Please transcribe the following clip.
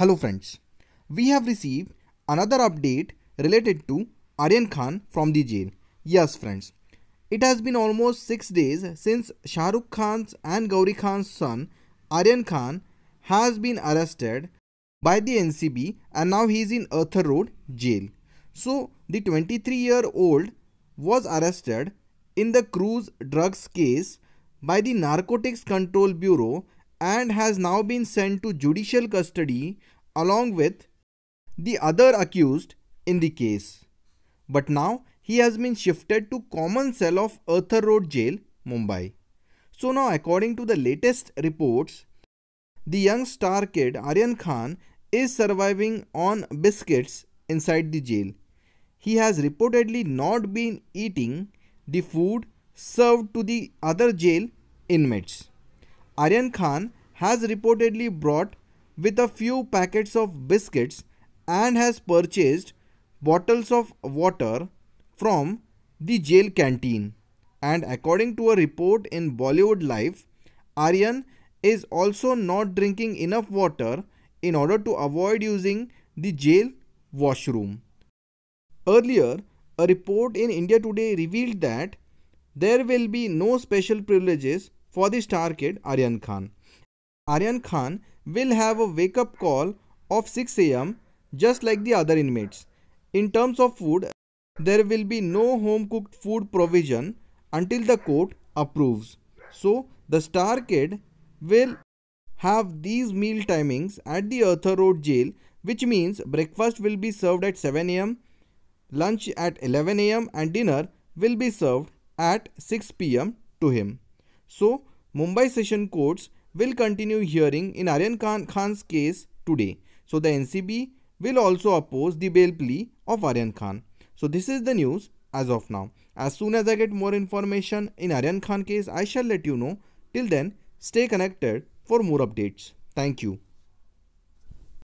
Hello friends, we have received another update related to Aryan Khan from the jail. Yes friends, it has been almost 6 days since Shah Rukh Khan's and Gauri Khan's son Aryan Khan has been arrested by the NCB and now he is in Arthur Road jail. So the 23 year old was arrested in the Cruise drugs case by the Narcotics Control Bureau and has now been sent to judicial custody along with the other accused in the case. But now he has been shifted to common cell of Arthur Road Jail, Mumbai. So now according to the latest reports, the young star kid Aryan Khan is surviving on biscuits inside the jail. He has reportedly not been eating the food served to the other jail inmates. Aryan Khan has reportedly brought with a few packets of biscuits and has purchased bottles of water from the jail canteen. And according to a report in Bollywood Life, Aryan is also not drinking enough water in order to avoid using the jail washroom. Earlier, a report in India Today revealed that there will be no special privileges for the star kid Aryan Khan. Aryan Khan will have a wake up call of 6 am just like the other inmates. In terms of food, there will be no home cooked food provision until the court approves. So, the star kid will have these meal timings at the Arthur Road jail, which means breakfast will be served at 7 am, lunch at 11 am, and dinner will be served at 6 pm to him. So Mumbai session courts will continue hearing in Aryan Khan Khan's case today. So the NCB will also oppose the bail plea of Aryan Khan. So this is the news as of now. As soon as I get more information in Aryan Khan case, I shall let you know. Till then, stay connected for more updates. Thank you.